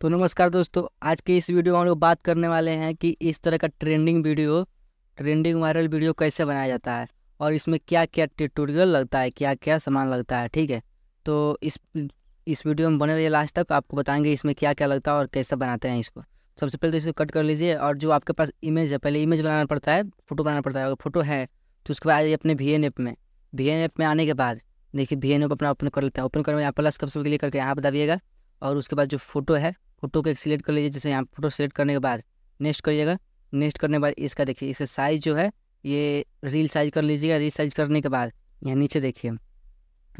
तो नमस्कार दोस्तों आज के इस वीडियो में हम लोग बात करने वाले हैं कि इस तरह का trending video trending viral video कैसे बनाया जाता है और इसमें क्या क्या ट्यूटोरियल लगता है क्या क्या सामान लगता है ठीक है तो इस इस वीडियो में बने रहिए लास्ट तक आपको बताएंगे इसमें क्या क्या लगता है और कैसे बनाते हैं इसको सबसे पहले तो इसको कट कर लीजिए और जो आपके पास इमेज है पहले इमेज बनाना पड़ता है फ़ोटो बनाना पड़ता है अगर फोटो है तो उसके बाद अपने वी एन एप में वी एन एप में आने के बाद देखिए वी एन एप अपना ओपन कर लेते हैं ओपन करने यहाँ प्लस कब सब क्लिक करके यहाँ बताइएगा और उसके बाद जो फोटो है फोटो को एक सिलेक्ट कर लीजिए जैसे यहाँ फोटो सेलेक्ट करने के बाद नेक्स्ट करिएगा नेक्स्ट करने के बाद इसका देखिए इसका साइज़ जो है ये रील साइज कर लीजिएगा रील साइज करने के बाद यहाँ नीचे देखिए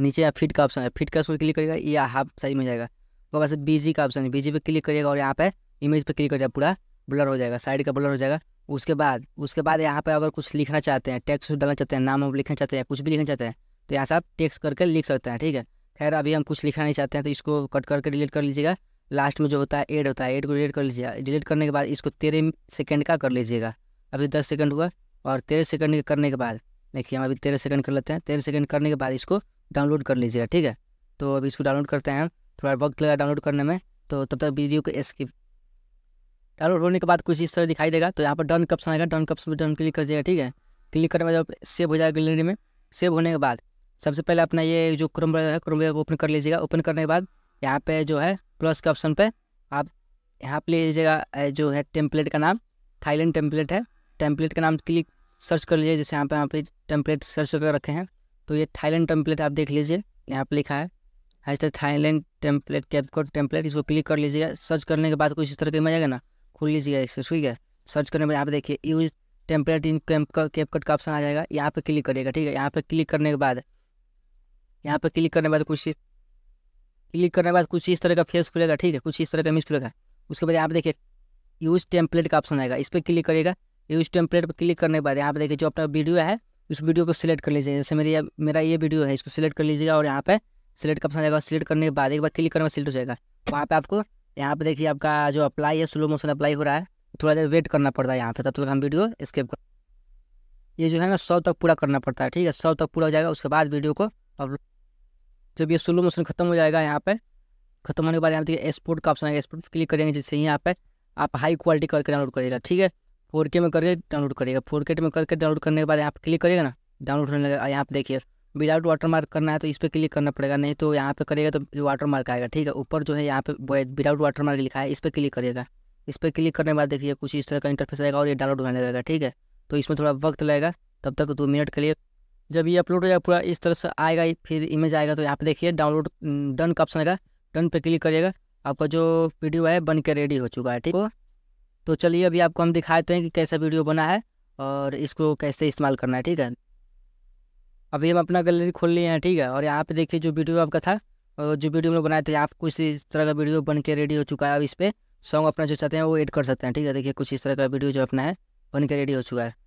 नीचे यहाँ फिट का ऑप्शन है फिट का उसको क्लिक करिएगा ये हाफ साइज में जाएगा उसके बाद बीजी का ऑप्शन है बीजी पे क्लिक करिएगा और यहाँ पे इमेज पर क्लिक करिएगा पूरा ब्लर हो जाएगा साइड का ब्लर हो जाएगा उसके बाद उसके बाद यहाँ पर अगर कुछ लिखना चाहते हैं टैक्स डालना चाहते हैं नाम लिखना चाहते हैं कुछ भी लिखना चाहते हैं तो यहाँ से आप टेक्स करके लिख सकते हैं ठीक है खैर अभी हम कुछ लिखना नहीं चाहते हैं तो इसको कट करके डिलीट कर लीजिएगा लास्ट में जो होता है एड होता है एड को डिलीट कर लीजिएगा डिलीट करने के बाद इसको तेरह सेकेंड का कर लीजिएगा अभी दस सेकेंड हुआ और तेरह सेकेंड करने के बाद देखिए हम अभी तेरह सेकेंड कर लेते हैं तेरह सेकेंड करने के बाद इसको डाउनलोड कर लीजिएगा ठीक है तो अभी इसको डाउनलोड करते हैं थोड़ा वक्त लगा डाउनलोड करने में तो तब तक वीडियो को स्किप डाउनलोड होने के बाद कुछ इस तरह दिखाई देगा तो यहाँ पर डन कप्स आएगा डन कप्स में डन क्लिक कर दिएगा ठीक है क्लिक करने के बाद सेव हो जाएगा गैलरी में सेव होने के बाद सबसे पहले अपना ये जो क्रोम ब्राउजर है क्रोम ब्राउजर को ओपन कर लीजिएगा ओपन करने के बाद यहाँ पे जो है प्लस के ऑप्शन पे आप यहाँ पे लीजिएगा जो है टेम्पलेट का नाम थाईलैंड टेम्पलेट है टेम्पलेट का नाम क्लिक सर्च कर लीजिए जैसे यहाँ पे यहाँ पे टेम्पलेट सर्च कर रखे हैं तो ये थाईलैंड टेम्पलेट आप देख लीजिए यहाँ पे लिखा है hashtag Thailand template code template इसको क्लिक कर लीजिएगा सर्च करने के बाद कुछ इस तरह के मजा ना खोल लीजिएगा इसको ठीक है सर्च करने के बाद यहाँ पे देखिए यूज टेम्पलेट इन कैपकट का ऑप्शन आ जाएगा यहाँ पे क्लिक करिएगा ठीक है यहाँ पे क्लिक करने के बाद यहाँ पे क्लिक करने के बाद कुछ क्लिक करने के बाद कुछ इस तरह का फेस खुलेगा ठीक है कुछ इस तरह का मिस खुलेगा उसके बाद यहाँ पर देखिए यूज़ टेम्पलेट का ऑप्शन आएगा इस पर क्लिक करेगा यूज़ टेम्पलेट पर क्लिक करने के बाद यहाँ पे देखिए जो अपना वीडियो है उस वीडियो को सिलेक्ट कर लीजिए जैसे मेरी मेरा ये वीडियो है इसको सिलेक्ट कर लीजिएगा और यहाँ पे सिलेक्ट का ऑप्शन आएगा सिलेक्ट करने के बाद एक बार क्लिक करने में सिलेक्ट हो जाएगा वहाँ पे आपको यहाँ पे देखिए आपका जो अप्लाई है स्लो मोशन अप्लाई हो रहा है थोड़ा देर वेट करना पड़ता है यहाँ पे तब तक हम वीडियो स्केप कर ये जो है ना सौ तक पूरा करना पड़ता है ठीक है सौ तक पूरा हो जाएगा उसके बाद वीडियो को अपलोड जब ये स्लो मोशन खत्म हो जाएगा यहाँ पे खत्म होने के बाद यहाँ पे एक्सपोर्ट का ऑप्शन आएगा एक्सपोर्ट क्लिक करेंगे जैसे यहाँ पे आप हाई क्वालिटी करके डाउनलोड करिएगा ठीक है फोर के में करके डाउनलोड करिएगा फोर के में करके डाउनलोड करने के बाद यहाँ क्लिक करिएगा ना डाउनलोड होने लगेगा यहाँ पर देखिए विदाउट वाटर मार्क करना है तो इस पर क्लिक करना पड़ेगा नहीं तो यहाँ पे करेगा तो वाटर मार्क आएगा ठीक है ऊपर जो है यहाँ पे विदाउट वाटर मार्क लिखा है इस पर क्लिक करिएगा इस पर क्लिक करने के बाद देखिए कुछ इस तरह का इंटरफेस आएगा और ये डाउनलोड होने लगेगा ठीक है तो इसमें थोड़ा वक्त लगेगा तब तक दो मिनट के लिए जब ये अपलोड हो जाएगा पूरा इस तरह से आएगा फिर इमेज आएगा तो यहाँ पे देखिए डाउनलोड डन का ऑप्शन आएगा डन पे क्लिक करिएगा आपका जो वीडियो है बन के रेडी हो चुका है ठीक हो तो चलिए अभी आपको हम दिखाते हैं कि कैसा वीडियो बना है और इसको कैसे इस्तेमाल करना है ठीक है अभी हम अपना गैलरी खोल लिए हैं ठीक है और यहाँ पे देखिए जो वीडियो आपका था और जो वीडियो हम लोग बनाए थे यहाँ कुछ इस तरह का वीडियो बन के रेडी हो चुका है अब इस पर सॉन्ग अपना जो चाहते हैं वो एड कर सकते हैं ठीक है देखिए कुछ इस तरह का वीडियो जो अपना है बन के रेडी हो चुका है